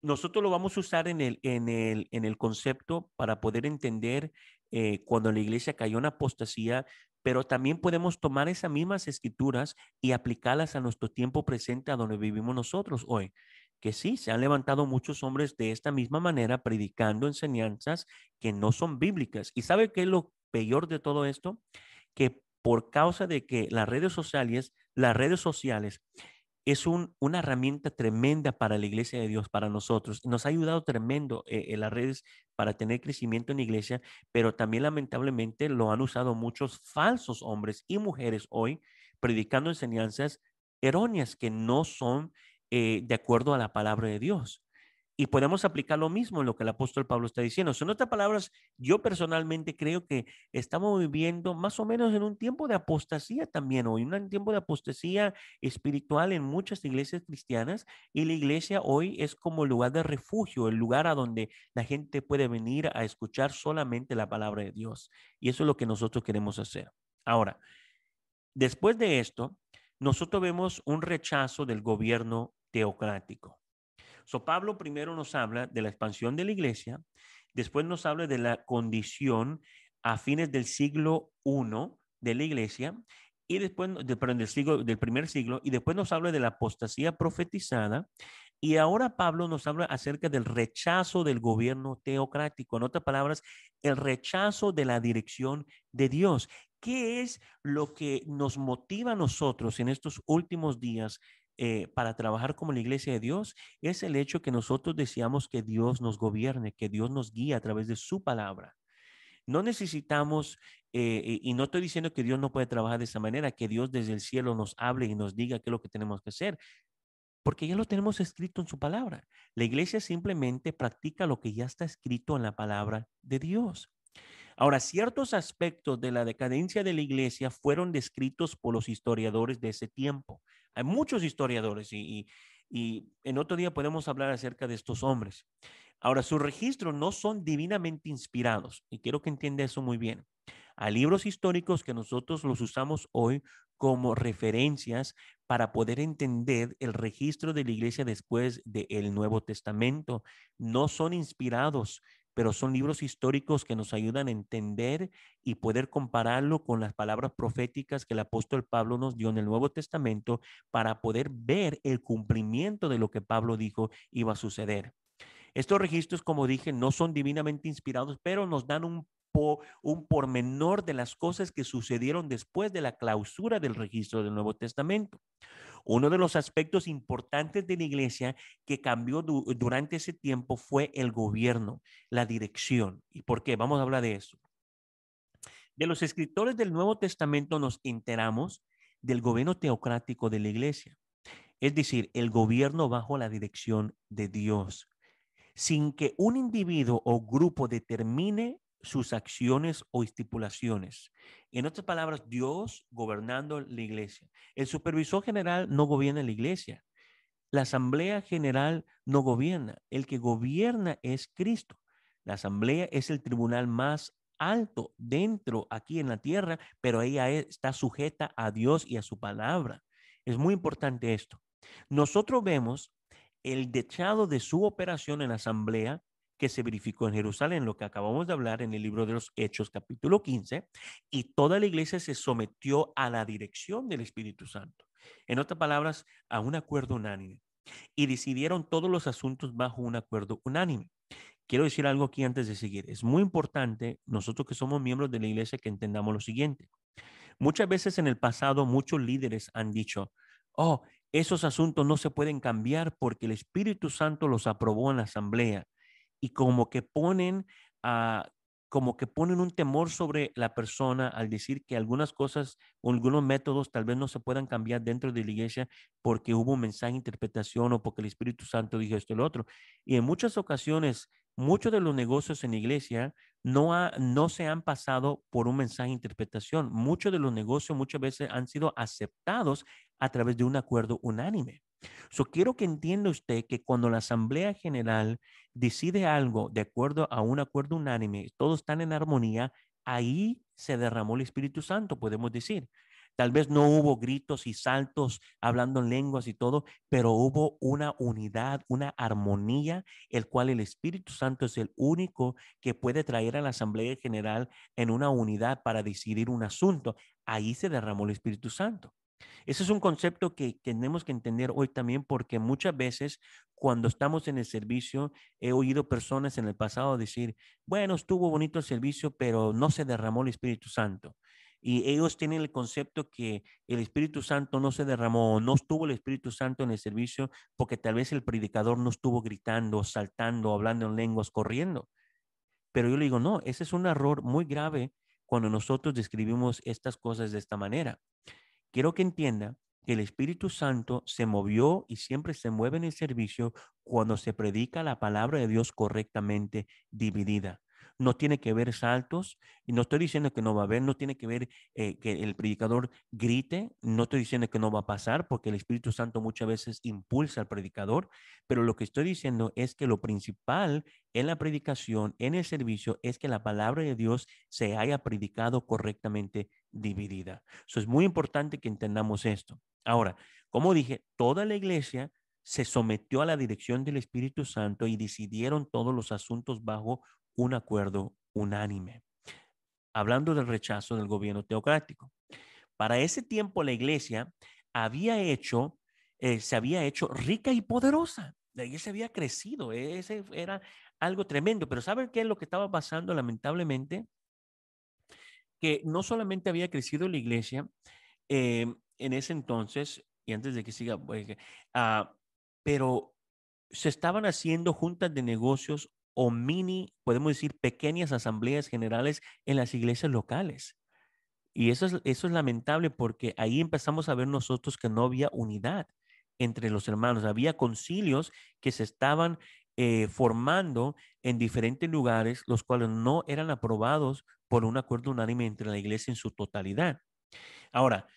nosotros lo vamos a usar en el, en el, en el concepto para poder entender eh, cuando la iglesia cayó en apostasía, pero también podemos tomar esas mismas escrituras y aplicarlas a nuestro tiempo presente, a donde vivimos nosotros hoy que sí, se han levantado muchos hombres de esta misma manera predicando enseñanzas que no son bíblicas. ¿Y sabe qué es lo peor de todo esto? Que por causa de que las redes sociales, las redes sociales es una herramienta tremenda para la iglesia de Dios, para nosotros. Nos ha ayudado tremendo eh, en las redes para tener crecimiento en la iglesia, pero también lamentablemente lo han usado muchos falsos hombres y mujeres hoy predicando enseñanzas erróneas que no son eh, de acuerdo a la palabra de Dios. Y podemos aplicar lo mismo en lo que el apóstol Pablo está diciendo. Son otras palabras, yo personalmente creo que estamos viviendo más o menos en un tiempo de apostasía también, hoy un tiempo de apostasía espiritual en muchas iglesias cristianas. Y la iglesia hoy es como lugar de refugio, el lugar a donde la gente puede venir a escuchar solamente la palabra de Dios. Y eso es lo que nosotros queremos hacer. Ahora, después de esto, nosotros vemos un rechazo del gobierno teocrático. So Pablo primero nos habla de la expansión de la iglesia, después nos habla de la condición a fines del siglo I de la iglesia y después siglo del primer siglo y después nos habla de la apostasía profetizada y ahora Pablo nos habla acerca del rechazo del gobierno teocrático, en otras palabras, el rechazo de la dirección de Dios. ¿Qué es lo que nos motiva a nosotros en estos últimos días eh, para trabajar como la iglesia de Dios es el hecho que nosotros deseamos que Dios nos gobierne, que Dios nos guíe a través de su palabra. No necesitamos, eh, y no estoy diciendo que Dios no puede trabajar de esa manera, que Dios desde el cielo nos hable y nos diga qué es lo que tenemos que hacer, porque ya lo tenemos escrito en su palabra. La iglesia simplemente practica lo que ya está escrito en la palabra de Dios. Ahora, ciertos aspectos de la decadencia de la iglesia fueron descritos por los historiadores de ese tiempo. Hay muchos historiadores y, en otro día podemos hablar acerca de estos hombres. Ahora, sus registros no son divinamente inspirados y quiero que entienda eso muy bien. Hay libros históricos que nosotros los usamos hoy como referencias para poder entender el registro de la iglesia después del Nuevo Testamento. No son inspirados, pero son libros históricos que nos ayudan a entender y poder compararlo con las palabras proféticas que el apóstol Pablo nos dio en el Nuevo Testamento para poder ver el cumplimiento de lo que Pablo dijo iba a suceder. Estos registros, como dije, no son divinamente inspirados, pero nos dan un un pormenor de las cosas que sucedieron después de la clausura del registro del Nuevo Testamento. Uno de los aspectos importantes de la iglesia que cambió durante ese tiempo fue el gobierno, la dirección. ¿Y por qué? Vamos a hablar de eso. De los escritores del Nuevo Testamento nos enteramos del gobierno teocrático de la iglesia, es decir, el gobierno bajo la dirección de Dios, sin que un individuo o grupo determine sus acciones o estipulaciones. En otras palabras, Dios gobernando la iglesia. El supervisor general no gobierna la iglesia. La asamblea general no gobierna. El que gobierna es Cristo. La asamblea es el tribunal más alto dentro aquí en la tierra, pero ella e, está sujeta a Dios y a su palabra. Es muy importante esto. Nosotros vemos el dechado de su operación en la asamblea que se verificó en Jerusalén, lo que acabamos de hablar en el libro de los Hechos capítulo 15, y toda la iglesia se sometió a la dirección del Espíritu Santo. En otras palabras, a un acuerdo unánime. Y decidieron todos los asuntos bajo un acuerdo unánime. Quiero decir algo aquí antes de seguir. Es muy importante nosotros que somos miembros de la iglesia que entendamos lo siguiente. Muchas veces en el pasado muchos líderes han dicho, oh, esos asuntos no se pueden cambiar porque el Espíritu Santo los aprobó en la asamblea y como que ponen ah, como que ponen un temor sobre la persona al decir que algunas cosas, algunos métodos tal vez no se puedan cambiar dentro de la iglesia porque hubo un mensaje, interpretación o porque el Espíritu Santo dijo esto y lo otro. Y en muchas ocasiones, muchos de los negocios en la iglesia no, no se han pasado por un mensaje de interpretación. Muchos de los negocios muchas veces han sido aceptados a través de un acuerdo unánime. So, quiero que entienda usted que cuando la Asamblea General decide algo de acuerdo a un acuerdo unánime, todos están en armonía, ahí se derramó el Espíritu Santo, podemos decir. Tal vez no hubo gritos y saltos hablando en lenguas y todo, pero hubo una unidad, una armonía, el cual el Espíritu Santo es el único que puede traer a la Asamblea General en una unidad para decidir un asunto. Ahí se derramó el Espíritu Santo. Ese es un concepto que tenemos que entender hoy también porque muchas veces cuando estamos en el servicio he oído personas en el pasado decir, bueno, estuvo bonito el servicio, pero no se derramó el Espíritu Santo. Y ellos tienen el concepto que el Espíritu Santo no se derramó, no estuvo el Espíritu Santo en el servicio porque tal vez el predicador no estuvo gritando, saltando, hablando en lenguas, corriendo. Pero yo le digo, no, ese es un error muy grave cuando nosotros describimos estas cosas de esta manera. Quiero que entienda que el Espíritu Santo se movió y siempre se mueve en el servicio cuando se predica la palabra de Dios correctamente dividida no tiene que ver saltos, y no estoy diciendo que no va a haber, no tiene que ver eh, que el predicador grite, no estoy diciendo que no va a pasar, porque el Espíritu Santo muchas veces impulsa al predicador, pero lo que estoy diciendo es que lo principal en la predicación, en el servicio, es que la palabra de Dios se haya predicado correctamente dividida. Eso es muy importante que entendamos esto. Ahora, como dije, toda la iglesia se sometió a la dirección del Espíritu Santo y decidieron todos los asuntos bajo un acuerdo unánime. Hablando del rechazo del gobierno teocrático. Para ese tiempo la iglesia había hecho, eh, se había hecho rica y poderosa. La iglesia había crecido. E-, ese era algo tremendo. Pero ¿saben qué es lo que estaba pasando lamentablemente? Que no solamente había crecido la iglesia eh, en ese entonces, y antes de que siga, pues, ah, pero se estaban haciendo juntas de negocios o mini, podemos decir, pequeñas asambleas generales en las iglesias locales. Y eso es, lamentable porque ahí empezamos a ver nosotros que no había unidad entre los hermanos. Había concilios que se estaban eh, formando en diferentes lugares, los cuales no eran aprobados por un acuerdo unánime entre la iglesia en su totalidad. Ahora,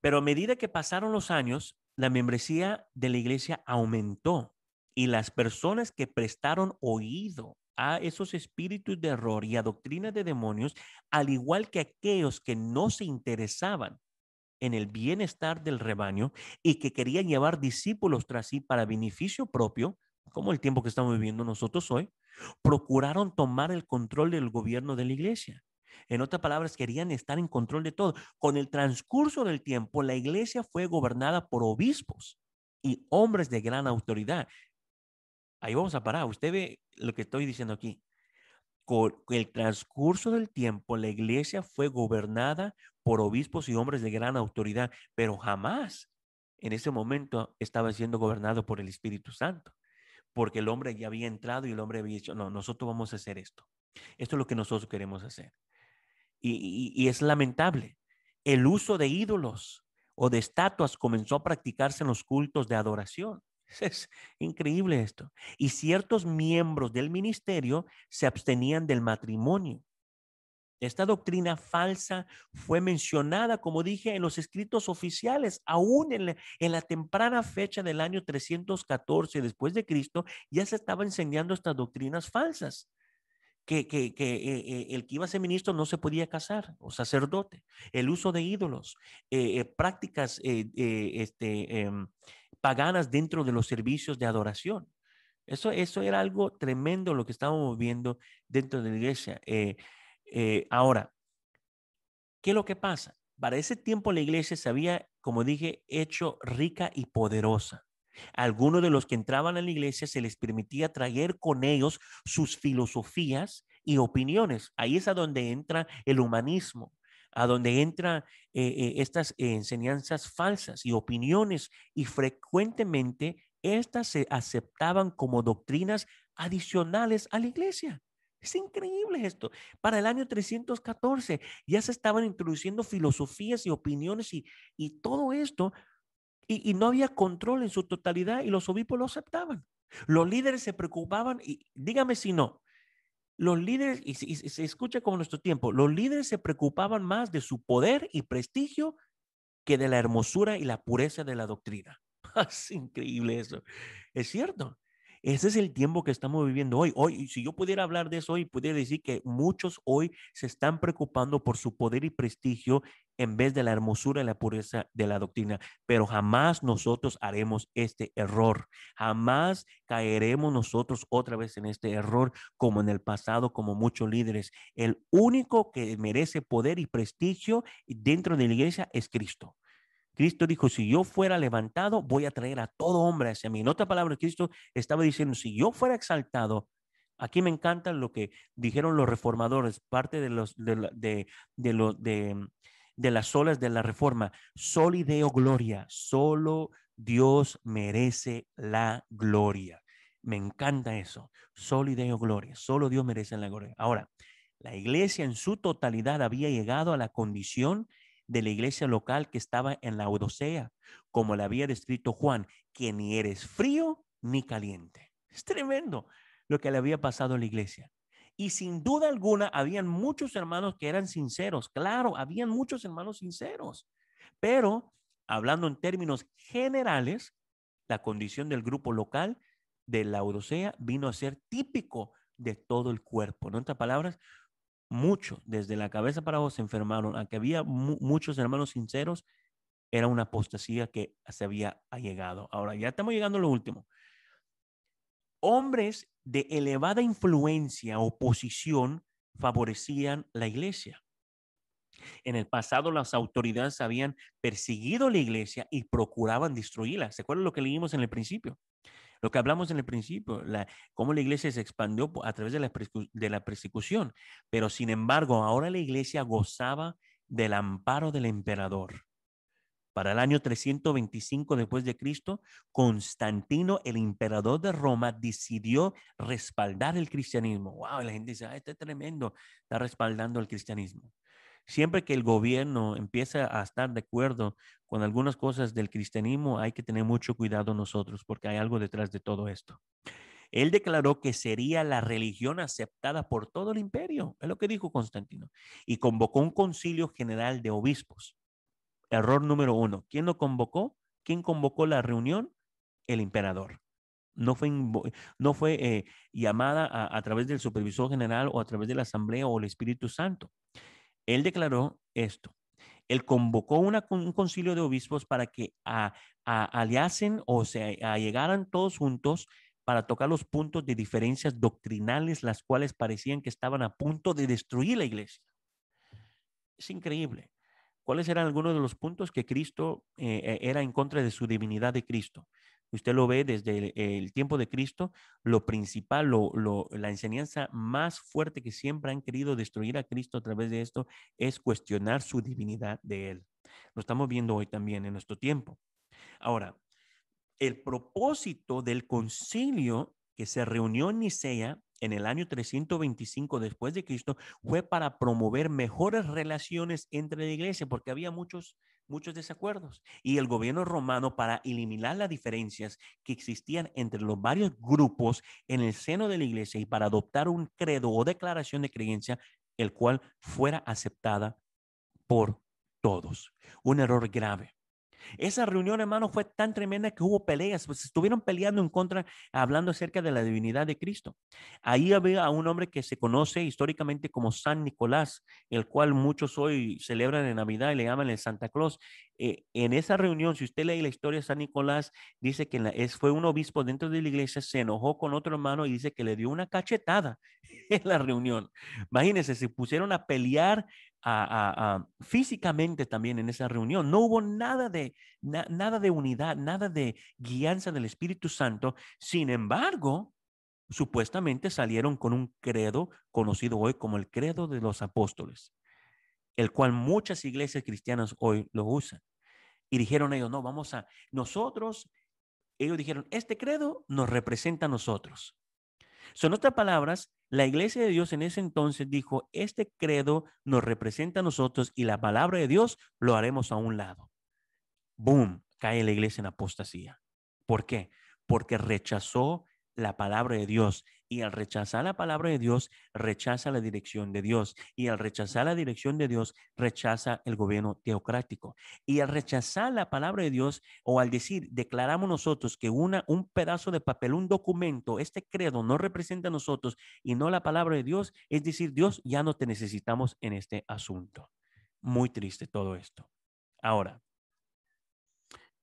pero a medida que pasaron los años, la membresía de la iglesia aumentó y las personas que prestaron oído a esos espíritus de error y a doctrina de demonios, al igual que aquellos que no se interesaban en el bienestar del rebaño y que querían llevar discípulos tras sí para beneficio propio, como el tiempo que estamos viviendo nosotros hoy, procuraron tomar el control del gobierno de la iglesia. En otras palabras, querían estar en control de todo. Con el transcurso del tiempo, la iglesia fue gobernada por obispos y hombres de gran autoridad. Ahí vamos a parar. Usted ve lo que estoy diciendo aquí. Con el transcurso del tiempo, la iglesia fue gobernada por obispos y hombres de gran autoridad, pero jamás en ese momento estaba siendo gobernado por el Espíritu Santo, porque el hombre ya había entrado y el hombre había dicho, no, nosotros vamos a hacer esto. Esto es lo que nosotros queremos hacer. Y, y es lamentable. El uso de ídolos o de estatuas comenzó a practicarse en los cultos de adoración. (laughs) Es increíble esto. Y ciertos miembros del ministerio se abstenían del matrimonio. Esta doctrina falsa fue mencionada, como dije, en los escritos oficiales, aún en la, temprana fecha del año 314 después de Cristo, ya se estaba enseñando estas doctrinas falsas. Que, eh, eh, el que iba a ser ministro no se podía casar o sacerdote, el uso de ídolos, eh, prácticas este, em, paganas dentro de los servicios de adoración. Eso, eso era algo tremendo lo que estábamos viendo dentro de la iglesia. Eh, eh, ahora, ¿qué es lo que pasa? Para ese tiempo la iglesia se había, como dije, hecho rica y poderosa. Algunos de los que entraban a la iglesia se les permitía traer con ellos sus filosofías y opiniones. Ahí es a donde entra el humanismo a donde entran eh, eh, estas enseñanzas falsas y opiniones, y frecuentemente estas se aceptaban como doctrinas adicionales a la iglesia. Es increíble esto. Para el año 314 ya se estaban introduciendo filosofías y opiniones y, todo esto, y, y, no había control en su totalidad y los obispos lo aceptaban. Los líderes se preocupaban, y dígame si no, los líderes, y, se escucha como en nuestro tiempo, los líderes se preocupaban más de su poder y prestigio que de la hermosura y la pureza de la doctrina. (laughs) Es increíble eso. Es cierto. Ese es el tiempo que estamos viviendo hoy. Hoy, si yo pudiera hablar de eso hoy, pudiera decir que muchos hoy se están preocupando por su poder y prestigio en vez de la hermosura y la pureza de la doctrina. Pero jamás nosotros haremos este error. Jamás caeremos nosotros otra vez en este error como en el pasado, como muchos líderes. El único que merece poder y prestigio dentro de la iglesia es Cristo. Cristo dijo, si yo fuera levantado, voy a traer a todo hombre hacia mí. En otra palabra, Cristo estaba diciendo, si yo fuera exaltado, aquí me encanta lo que dijeron los reformadores, parte de los de, de, mm, de las olas de la reforma, solideo gloria, solo Dios merece la gloria. Me encanta eso. Solideo gloria. Solo Dios merece la gloria. Ahora, la iglesia en su totalidad había llegado a la condición de la iglesia local que estaba en la Odosea, como le había descrito Juan, que ni eres frío ni caliente. Es tremendo lo que le había pasado a la iglesia. Y sin duda alguna, habían muchos hermanos que eran sinceros. Claro, habían muchos hermanos sinceros. Pero, hablando en términos generales, la condición del grupo local de la Odosea vino a ser típico de todo el cuerpo. En otras palabras, mucho, desde la cabeza para abajo se enfermaron, aunque había muchos hermanos sinceros, era una apostasía que se había llegado. Ahora ya estamos llegando a lo último. Hombres de elevada influencia o posición favorecían la iglesia. En el pasado las autoridades habían perseguido la iglesia y procuraban destruirla. ¿Se acuerdan lo que leímos en el principio? Lo que hablamos en el principio, cómo la iglesia se expandió a través de la, persecución, pero sin embargo, ahora la iglesia gozaba del amparo del emperador. Para el año 325 después de Cristo, Constantino, el emperador de Roma, decidió respaldar el cristianismo. Wow, la gente dice, ah, este tremendo, está respaldando el cristianismo siempre que el gobierno empieza a estar de acuerdo con algunas cosas del cristianismo, hay que tener mucho cuidado nosotros porque hay algo detrás de todo esto. Él declaró que sería la religión aceptada por todo el imperio, es lo que dijo Constantino, y convocó un concilio general de obispos. Error número uno. ¿Quién lo convocó? ¿Quién convocó la reunión? El emperador. No fue, no fue eh, llamada a través del supervisor general o a través de la asamblea o el Espíritu Santo él declaró esto. Él convocó un concilio de obispos para que aliasen o se allegaran todos juntos para tocar los puntos de diferencias doctrinales, las cuales parecían que estaban a punto de destruir la iglesia. Es increíble. ¿Cuáles eran algunos de los puntos que Cristo eh, eh, era en contra de su divinidad de Cristo? Usted lo ve desde el, tiempo de Cristo, lo principal, lo, la enseñanza más fuerte que siempre han querido destruir a Cristo a través de esto es cuestionar su divinidad de Él. Lo estamos viendo hoy también en nuestro tiempo. Ahora, el propósito del concilio que se reunió en Nicea en el año 325 después de Cristo fue para promover mejores relaciones entre la iglesia, porque había muchos muchos desacuerdos. Y el gobierno romano, para eliminar las diferencias que existían entre los varios grupos en el seno de la iglesia y para adoptar un credo o declaración de creencia, el cual fuera aceptada por todos. Un error grave. Esa reunión, hermano, fue tan tremenda que hubo peleas, pues estuvieron peleando en contra, hablando acerca de la divinidad de Cristo. Ahí había a un hombre que se conoce históricamente como San Nicolás, el cual muchos hoy celebran en Navidad y le llaman el Santa Claus. Eh, en esa reunión, si usted lee la historia de San Nicolás, dice que es, fue un obispo dentro de la iglesia, se enojó con otro hermano y dice que le dio una cachetada (laughs) en la reunión. Imagínense, se pusieron a pelear físicamente también en esa reunión. No hubo nada de, nada de unidad, nada de guianza del Espíritu Santo. Sin embargo, supuestamente salieron con un credo conocido hoy como el credo de los apóstoles, el cual muchas iglesias cristianas hoy lo usan. Y dijeron ellos, no, vamos a, nosotros, ellos dijeron, este credo nos representa a nosotros. Son otras palabras, la iglesia de Dios en ese entonces dijo, este credo nos representa a nosotros y la palabra de Dios lo haremos a un lado. Boom, cae la iglesia en apostasía. ¿Por qué? Porque rechazó la palabra de Dios, y al rechazar la palabra de Dios, rechaza la dirección de Dios. Y al rechazar la dirección de Dios, rechaza el gobierno teocrático. Y al rechazar la palabra de Dios, o al decir, declaramos nosotros que una, un pedazo de papel, un documento, este credo no representa a nosotros y no la palabra de Dios, es decir, Dios, ya no te necesitamos en este asunto. Muy triste todo esto. Ahora,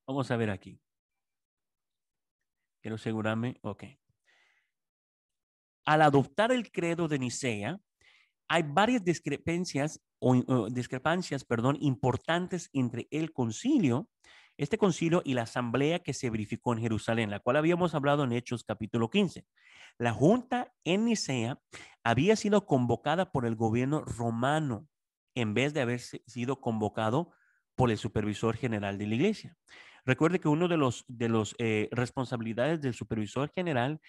vamos a ver aquí. Quiero asegurarme, ok al adoptar el credo de Nicea, hay varias discrepancias, o, discrepancias perdón, importantes entre el concilio, este concilio y la asamblea que se verificó en Jerusalén, la cual habíamos hablado en Hechos capítulo 15. La junta en Nicea había sido convocada por el gobierno romano en vez de haber sido convocado por el supervisor general de la iglesia. Recuerde que uno de los de los eh, responsabilidades del supervisor general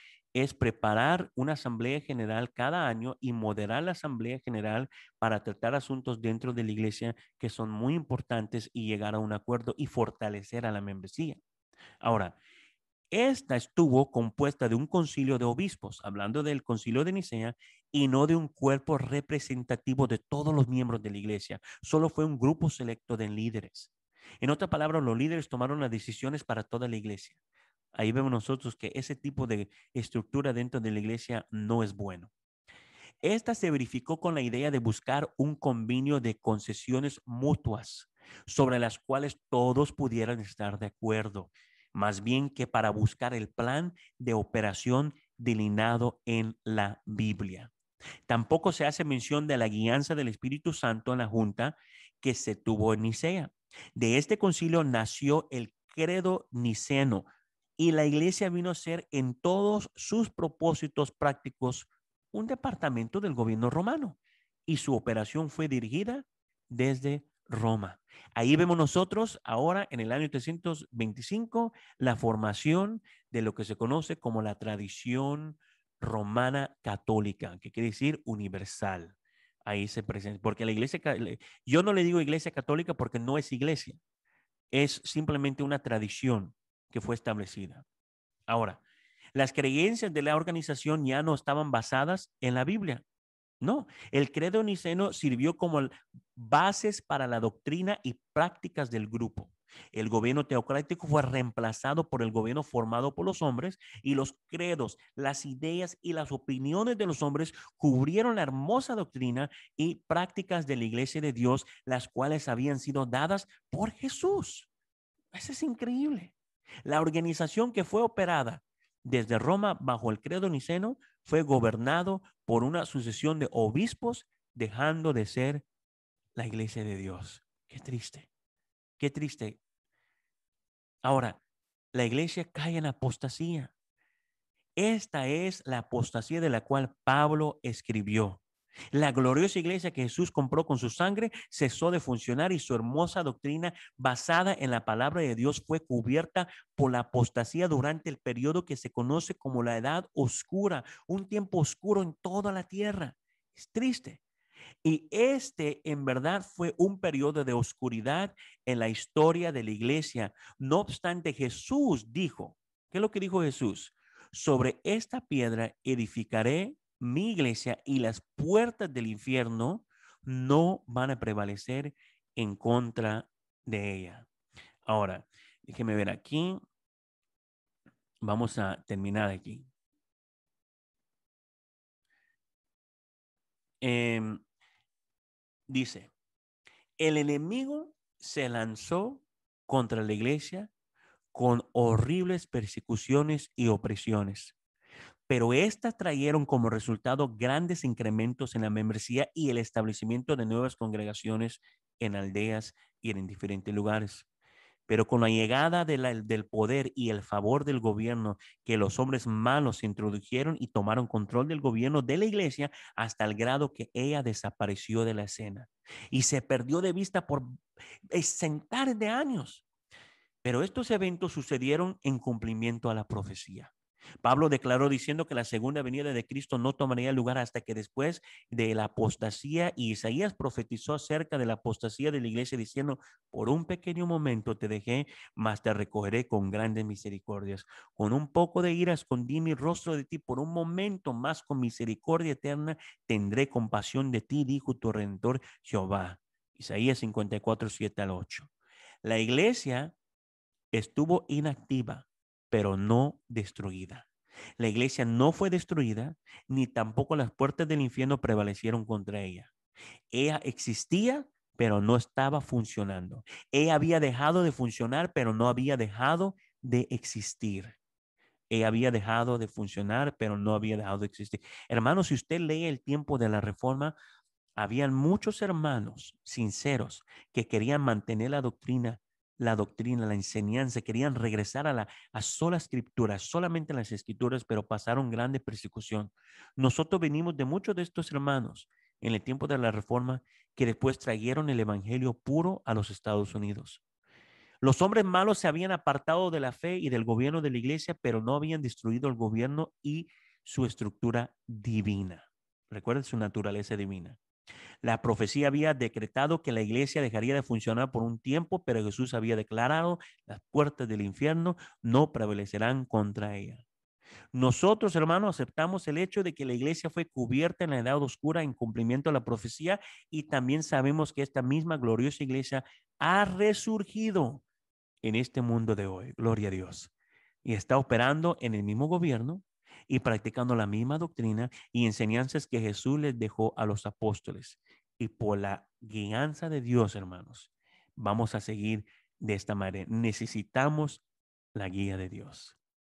es preparar una asamblea general cada año y moderar la asamblea general para tratar asuntos dentro de la iglesia que son muy importantes y llegar a un acuerdo y fortalecer a la membresía. Ahora, esta estuvo compuesta de un concilio de obispos, hablando del concilio de Nicea, y no de un cuerpo representativo de todos los miembros de la iglesia. Solo fue un grupo selecto de líderes. En otras palabras, los líderes tomaron las decisiones para toda la iglesia. Ahí vemos nosotros que ese tipo de estructura dentro de la iglesia no es bueno. Esta se verificó con la idea de buscar un convenio de concesiones mutuas sobre las cuales todos pudieran estar de acuerdo, más bien que para buscar el plan de operación delineado en la Biblia. Tampoco se hace mención de la guianza del Espíritu Santo en la Junta que se tuvo en Nicea. De este concilio nació el credo niceno, y la iglesia vino a ser en todos sus propósitos prácticos un departamento del gobierno romano y su operación fue dirigida desde Roma. Ahí vemos nosotros ahora en el año 325 la formación de lo que se conoce como la tradición romana católica, que quiere decir universal. Ahí se presenta, porque la iglesia, yo no le digo iglesia católica porque no es iglesia, es simplemente una tradición fue establecida. Ahora, las creencias de la organización ya no estaban basadas en la Biblia. No, el credo niceno sirvió como bases para la doctrina y prácticas del grupo. El gobierno teocrático fue reemplazado por el gobierno formado por los hombres y los credos, las ideas y las opiniones de los hombres cubrieron la hermosa doctrina y prácticas de la iglesia de Dios, las cuales habían sido dadas por Jesús. Eso es increíble. La organización que fue operada desde Roma bajo el credo niceno fue gobernado por una sucesión de obispos dejando de ser la iglesia de Dios. Qué triste, qué triste. Ahora, la iglesia cae en apostasía. Esta es la apostasía de la cual Pablo escribió. La gloriosa iglesia que Jesús compró con su sangre cesó de funcionar y su hermosa doctrina basada en la palabra de Dios fue cubierta por la apostasía durante el periodo que se conoce como la edad oscura, un tiempo oscuro en toda la tierra. Es triste. Y este en verdad fue un periodo de oscuridad en la historia de la iglesia. No obstante, Jesús dijo, ¿qué es lo que dijo Jesús? Sobre esta piedra edificaré mi iglesia y las puertas del infierno no van a prevalecer en contra de ella. Ahora, déjeme ver aquí. Vamos a terminar aquí. Em, dice, el enemigo se lanzó contra la iglesia con horribles persecuciones y opresiones pero estas trajeron como resultado grandes incrementos en la membresía y el establecimiento de nuevas congregaciones en aldeas y en diferentes lugares. Pero con la llegada del poder y el favor del gobierno, que los hombres malos se introdujeron y tomaron control del gobierno de la iglesia hasta el grado que ella desapareció de la escena y se perdió de vista por centenares de años. Pero estos eventos sucedieron en cumplimiento a la profecía. Pablo declaró diciendo que la segunda venida de Cristo no tomaría lugar hasta que después de la apostasía, y Isaías profetizó acerca de la apostasía de la iglesia diciendo, por un pequeño momento te dejé, mas te recogeré con grandes misericordias. Con un poco de ira escondí mi rostro de ti, por un momento más con misericordia eterna tendré compasión de ti, dijo tu redentor Jehová. Isaías 54, 7 al 8. La iglesia estuvo inactiva pero no destruida. La iglesia no fue destruida, ni tampoco las puertas del infierno prevalecieron contra ella. Ella existía, pero no estaba funcionando. Ella había dejado de funcionar, pero no había dejado de existir. Ella había dejado de funcionar, pero no había dejado de existir. Hermanos, si usted lee el tiempo de la reforma, habían muchos hermanos sinceros que querían mantener la doctrina la doctrina, la enseñanza, querían regresar a, la, a sola escritura, solamente las escrituras, pero pasaron grande persecución. Nosotros venimos de muchos de estos hermanos en el tiempo de la Reforma que después trajeron el Evangelio puro a los Estados Unidos. Los hombres malos se habían apartado de la fe y del gobierno de la iglesia, pero no habían destruido el gobierno y su estructura divina. Recuerden su naturaleza divina. La profecía había decretado que la iglesia dejaría de funcionar por un tiempo, pero Jesús había declarado, las puertas del infierno no prevalecerán contra ella. Nosotros, hermanos, aceptamos el hecho de que la iglesia fue cubierta en la edad oscura en cumplimiento de la profecía y también sabemos que esta misma gloriosa iglesia ha resurgido en este mundo de hoy. Gloria a Dios. Y está operando en el mismo gobierno, y practicando la misma doctrina y enseñanzas que Jesús les dejó a los apóstoles. Y por la guianza de Dios, hermanos, vamos a seguir de esta manera. Necesitamos la guía de Dios.